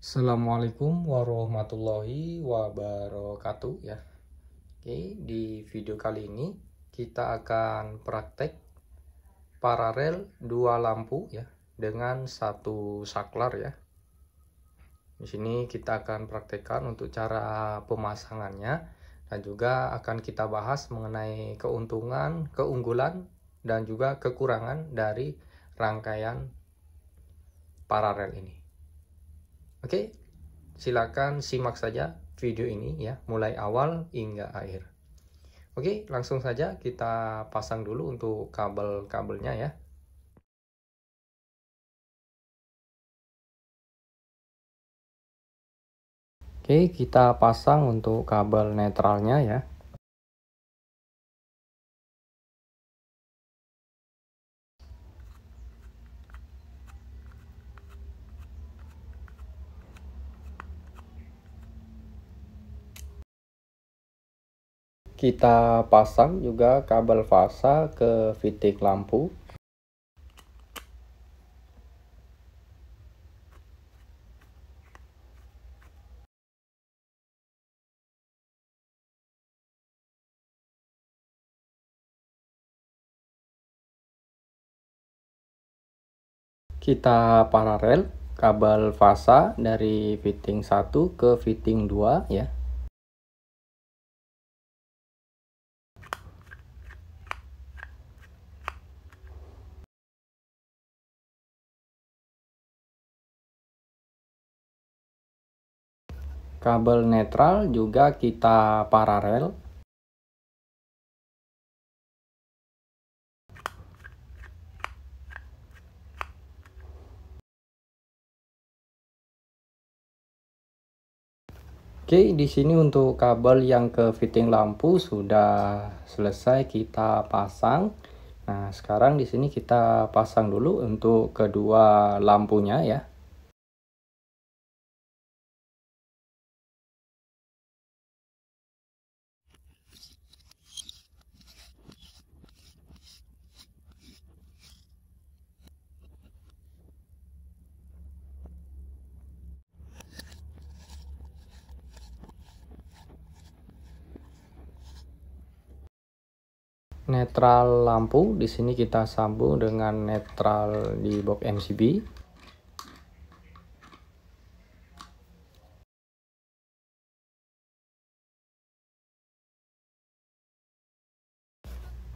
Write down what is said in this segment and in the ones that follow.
Assalamualaikum warahmatullahi wabarakatuh ya. Oke, di video kali ini kita akan praktek paralel dua lampu ya dengan satu saklar ya. Di sini kita akan praktekkan untuk cara pemasangannya dan juga akan kita bahas mengenai keuntungan, keunggulan dan juga kekurangan dari rangkaian paralel ini. Oke, silakan simak saja video ini ya, mulai awal hingga akhir. Oke, langsung saja kita pasang dulu untuk kabel-kabelnya ya. Oke, kita pasang untuk kabel netralnya ya. kita pasang juga kabel fasa ke fitting lampu kita paralel kabel fasa dari fitting 1 ke fitting 2 ya kabel netral juga kita paralel Oke, di sini untuk kabel yang ke fitting lampu sudah selesai kita pasang. Nah, sekarang di sini kita pasang dulu untuk kedua lampunya ya. netral lampu di sini kita sambung dengan netral di box MCB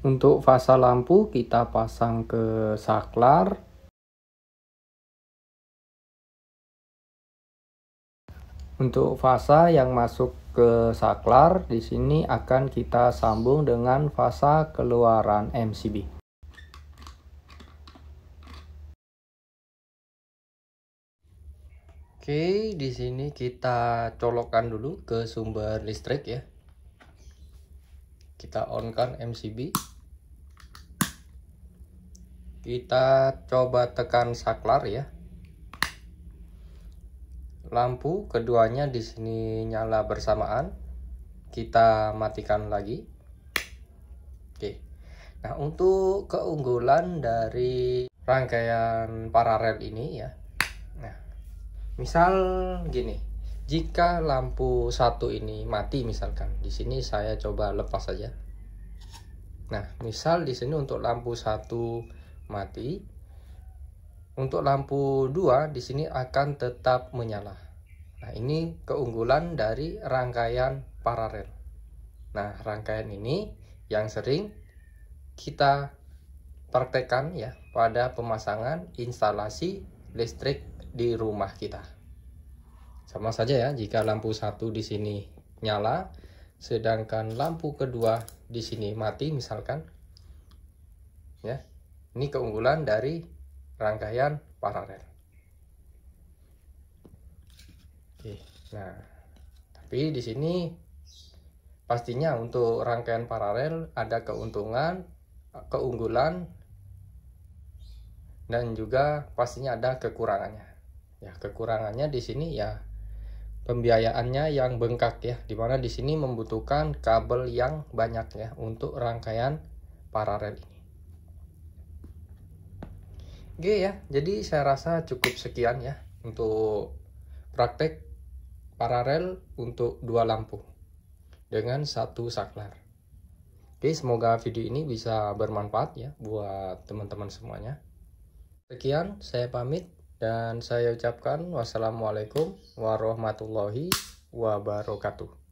Untuk fasa lampu kita pasang ke saklar. Untuk fasa yang masuk ke saklar, di sini akan kita sambung dengan fasa keluaran MCB. Oke, di sini kita colokkan dulu ke sumber listrik ya. Kita on kan MCB. Kita coba tekan saklar ya lampu keduanya di sini nyala bersamaan. Kita matikan lagi. Oke. Nah, untuk keunggulan dari rangkaian paralel ini ya. Nah, misal gini. Jika lampu satu ini mati misalkan, di sini saya coba lepas saja. Nah, misal di sini untuk lampu satu mati, untuk lampu 2 di sini akan tetap menyala. Nah, ini keunggulan dari rangkaian paralel. Nah, rangkaian ini yang sering kita praktekkan ya pada pemasangan instalasi listrik di rumah kita. Sama saja ya, jika lampu satu di sini nyala, sedangkan lampu kedua di sini mati misalkan. Ya. Ini keunggulan dari rangkaian paralel. Oke, nah tapi di sini pastinya untuk rangkaian paralel ada keuntungan, keunggulan, dan juga pastinya ada kekurangannya. Ya, kekurangannya di sini ya pembiayaannya yang bengkak ya, dimana di sini membutuhkan kabel yang banyak ya untuk rangkaian paralel ini. Oke okay, ya, jadi saya rasa cukup sekian ya untuk praktek paralel untuk dua lampu dengan satu saklar. Oke, okay, semoga video ini bisa bermanfaat ya buat teman-teman semuanya. Sekian, saya pamit dan saya ucapkan wassalamualaikum warahmatullahi wabarakatuh.